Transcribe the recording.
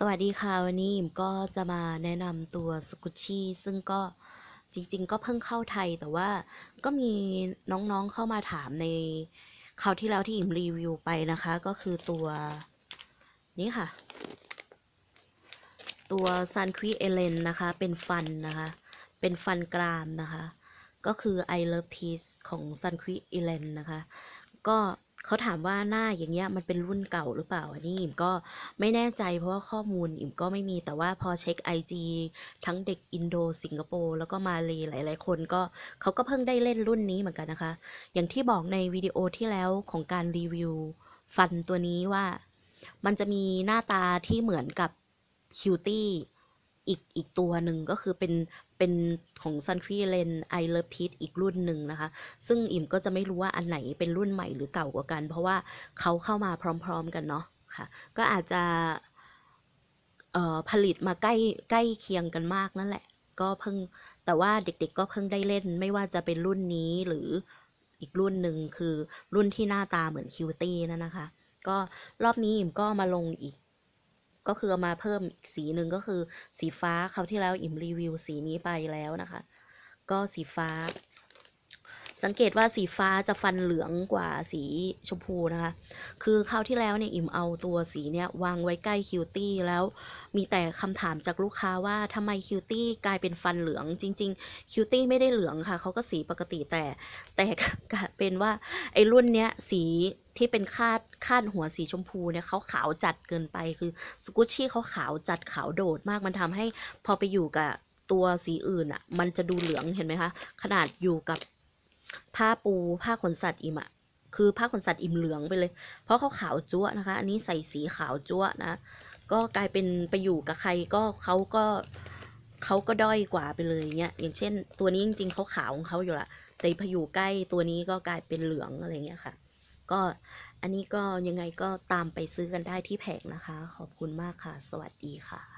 สวัสดีค่ะ วันนี้อิมก็จะมาแนะนำตัวสกุชชี่ซึ่งก็จริงๆ ก็เพิ่งเข้าไทยแต่ว่าก็มีน้องๆเข้ามาถามในคราวที่แล้วที่อิมรีวิวไปนะคะ ก็คือตัวนี้ค่ะ ตัวซันควีเอเลนนะคะ เป็นฟันนะคะ เป็นฟันกรามนะคะ ก็คือ I love teeth ของซันควีเอเลนนะคะก็เขาถามว่าหน้าอย่างเงี้ยมันเป็นรุ่นเก่าหรือเปล่าอันนี้อิมก็ไม่แน่ใจเพราะว่าข้อมูลอิมก็ไม่มีแต่ว่าพอเช็ค i ีทั้งเด็กอินโดสิงคโปร์แล้วก็มาเลยหลาย ๆ คน ก็เขาก็เพิ่งได้เล่นรุ่นนี้เหมือนกันนะคะ อย่างที่บอกในวิดีโอที่แล้วของการรีวิว ฟันตัวนี้ว่า มันจะมีหน้าตาที่เหมือนกับคิวตี้อีก อีกตัวหนึ่งก็คือเป็น เป็น ของซันฟี่เลนไอเลอพีทอีกรุ่นหนึ่งนะคะ ซึ่งอิ่มก็จะไม่รู้ว่าอันไหนเป็นรุ่นใหม่หรือเก่ากว่ากัน เพราะว่าเขาเข้ามาพร้อมๆกันเนาะค่ะ ก็อาจจะผลิตมาใกล้ ใกล้เคียงกันมากนั่นแหละ ก็เพิ่งแต่ว่าเด็กๆก็เพิ่งได้เล่นไม่ว่าจะเป็นรุ่นนี้หรืออีกรุ่นหนึ่งคือรุ่นที่หน้าตาเหมือนคิวตี้นั่นนะคะ ก็รอบนี้อิ่มก็มาลงอีกก็คือเอามาเพิ่มอีกสีหนึ่งก็คือ สีฟ้าคราวที่แล้วอิ่มรีวิวสีนี้ไปแล้วนะคะ ก็สีฟ้าสังเกตว่าสีฟ้าจะฟันเหลืองกว่าสีชมพูนะคะ คือคราวที่แล้ว เนี่ย อิ่ม เอาตัวสีเนี่ยวางไว้ใกล้คิวตี้แล้ว มีแต่คำถามจากลูกค้าว่าทำไมคิวตี้กลายเป็นฟันเหลืองจริงๆคิวตี้ไม่ได้เหลืองค่ะเขาก็สีปกติแต่แต่เป็นว่าไอ้ รุ่น เนี้ย สีที่เป็นคาดคาดหัวสีชมพูเนี่ยเขาขาวจัดเกินไปคือสกุชชี่เขาขาวจัดขาวโดดมากมันทำให้ พอไปอยู่กับ ตัวสีอื่นอะ่ะมันจะดูเหลืองเห็นไหมคะ ขนาดอยู่กับผ้าปูผ้าขนสัตว์อิมอะคือผ้าขนสัตว์อิ่มเหลืองไปเลย เพราะเขาขาวจั๊วนะคะ อันนี้ใส่สีขาวจั๊วนะ ก็กลายเป็นไปอยู่กับใครก็เขาก็เขาก็ด้อยกว่าไปเลยเงี้ย อย่างเช่น ตัวนี้จริงๆเขาขาวของเขาอยู่ละแต่พอยู่ใกล้ตัวนี้ก็กลายเป็นเหลืองอะไรเงี้ยค่ะ ก็อันนี้ก็ยังไงก็ตามไปซื้อกันได้ที่แผงนะคะ ขอบคุณมากค่ะ สวัสดีค่ะ